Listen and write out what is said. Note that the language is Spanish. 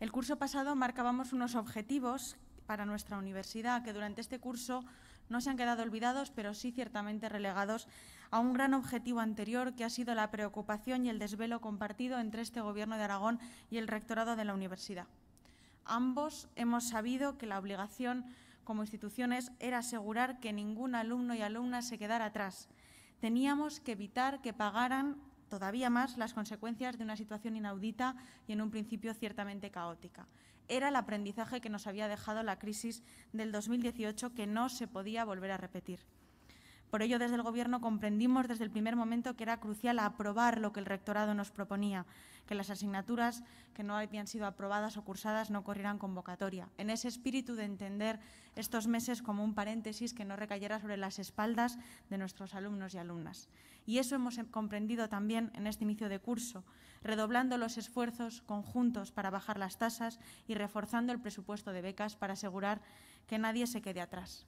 El curso pasado marcábamos unos objetivos para nuestra universidad que durante este curso no se han quedado olvidados, pero sí ciertamente relegados a un gran objetivo anterior que ha sido la preocupación y el desvelo compartido entre este Gobierno de Aragón y el rectorado de la universidad. Ambos hemos sabido que la obligación como instituciones era asegurar que ningún alumno y alumna se quedara atrás. Teníamos que evitar que pagaran todavía más las consecuencias de una situación inaudita y en un principio ciertamente caótica. Era el aprendizaje que nos había dejado la crisis del 2018 que no se podía volver a repetir. Por ello, desde el Gobierno comprendimos desde el primer momento que era crucial aprobar lo que el rectorado nos proponía, que las asignaturas que no habían sido aprobadas o cursadas no corrieran convocatoria. En ese espíritu de entender estos meses como un paréntesis que no recayera sobre las espaldas de nuestros alumnos y alumnas. Y eso hemos comprendido también en este inicio de curso, redoblando los esfuerzos conjuntos para bajar las tasas y reforzando el presupuesto de becas para asegurar que nadie se quede atrás.